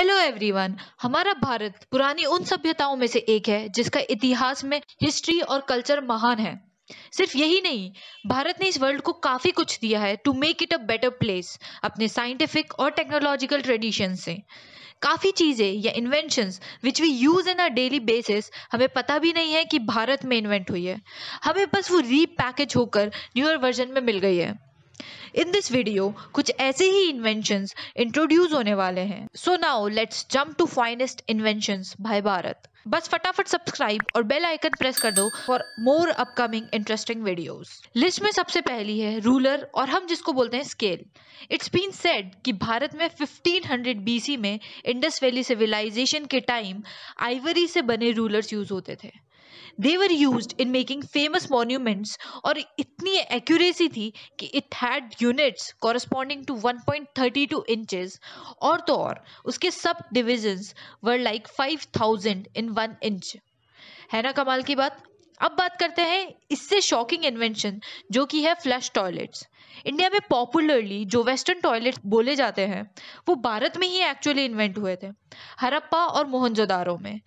hello everyone हमारा भारत पुरानी उन सभ्यताओं में से एक है जिसका इतिहास में हिस्ट्री और कल्चर महान है सिर्फ यही नहीं भारत ने इस वर्ल्ड को काफ़ी कुछ दिया है to make it a better place अपने साइंटिफिक और टेक्नोलॉजिकल ट्रेडिशन से काफ़ी चीज़ें या invention which we use in our daily basis हमें पता भी नहीं है कि भारत में इन्वेंट हुई है हमें बस वो रीपैकेज होकर न्यूअर वर्जन में मिल गई है इन दिस वीडियो कुछ ऐसे ही इन्वेंशन इंट्रोड्यूस होने वाले हैं so now let's jump to finest invention भाई भारत बस फटाफट सब्सक्राइब और बेल आइकन प्रेस कर दो for more upcoming interesting videos list में सबसे पहली है रूलर और हम जिसको बोलते हैं स्केल इट्स बीन सेड कि भारत में 1500 बीसी में इंडस वैली सिविलाइजेशन के टाइम आइवरी से बने रूलर्स यूज होते थे they were use in making famous monuments और इतनी एक्यूरेसी थी कि it had units corresponding to two inches और तो और उसके subdivisions were like thousand in one inch है ना कमाल की बात अब बात करते हैं इससे शॉकिंग इन्वेंशन जो कि है फ्लश टॉयलेट्स इंडिया में पॉपुलरली जो वेस्टर्न टॉयलेट बोले जाते हैं वो भारत में ही एक्चुअली इन्वेंट हुए थे हरप्पा और मोहनजोदारो में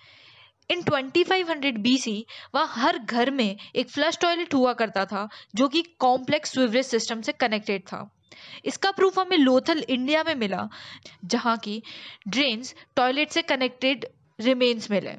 इन 2500 बीसी वह हर घर में एक फ्लश टॉयलेट हुआ करता था जो कि कॉम्प्लेक्स स्विवरेज सिस्टम से कनेक्टेड था इसका प्रूफ हमें लोथल इंडिया में मिला जहाँ की ड्रेन्स टॉयलेट से कनेक्टेड रिमेन्स मिले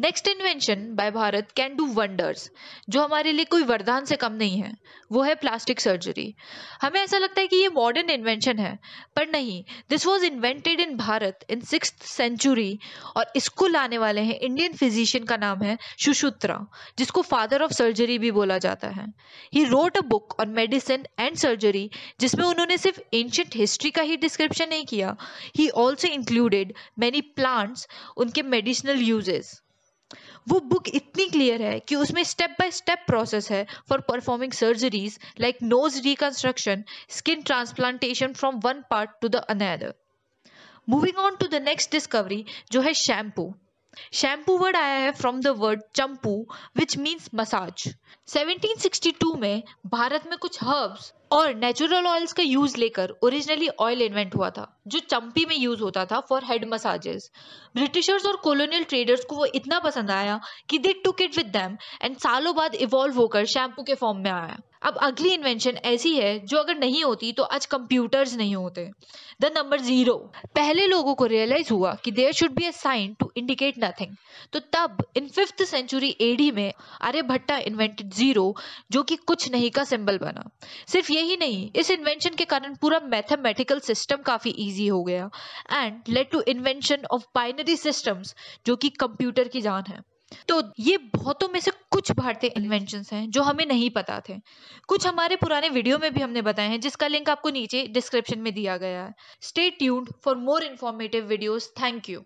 next invention by Bharat can do wonders जो हमारे लिए कोई वरदान से कम नहीं है वो है प्लास्टिक सर्जरी हमें ऐसा लगता है कि ये मॉडर्न इन्वेंशन है पर नहीं this was invented in Bharat in six century और इसको लाने वाले हैं इंडियन फिजिशियन का नाम है सुशुत्रा जिसको फादर ऑफ सर्जरी भी बोला जाता है ही wrote a book on medicine and surgery जिसमें उन्होंने सिर्फ एंशंट हिस्ट्री का ही डिस्क्रिप्शन नहीं किया ही ऑल्सो इंक्लूडेड मैनी प्लांट्स उनके मेडिसिनल यूजेस वो बुक इतनी क्लियर है कि उसमें स्टेप बाय स्टेप प्रोसेस है for performing surgeries like nose reconstruction skin transplantation from one part to the another moving on to the next discovery जो है shampoo shampoo word आया है फ्रॉम द वर्ड चंपू which means massage 1762 में भारत में कुछ हर्ब्स और नेचुरल ऑयल्स का यूज लेकर ओरिजिनली ऑयल इन्वेंट हुआ था जो चंपी में यूज होता था फॉर हेड मसाजेस ब्रिटिशर्स और कॉलोनियल ट्रेडर्स को वो इतना पसंद आया कि they took it with them and सालों बाद इवॉल्व होकर शैम्पू के फॉर्म में आया अब अगली इन्वेंशन ऐसी है जो अगर नहीं होती तो आज कंप्यूटर्स नहीं होते द नंबर जीरो पहले लोगों को रियलाइज हुआ कि there should be a sign to indicate nothing तो तब इन फिफ्थ सेंचुरी एडी में आर्यभट्टा इन्वेंटेड जीरो जो कि कुछ नहीं का सिंबल बना सिर्फ यही नहीं इस इन्वेंशन के कारण पूरा मैथमेटिकल सिस्टम काफ़ी इजी हो गया and led to invention of binary systems जो कि कंप्यूटर की जान है तो ये बहुतों में से कुछ भारतीय इन्वेंशन हैं जो हमें नहीं पता थे कुछ हमारे पुराने वीडियो में भी हमने बताए हैं जिसका लिंक आपको नीचे डिस्क्रिप्शन में दिया गया है stay tuned for more informative videos thank you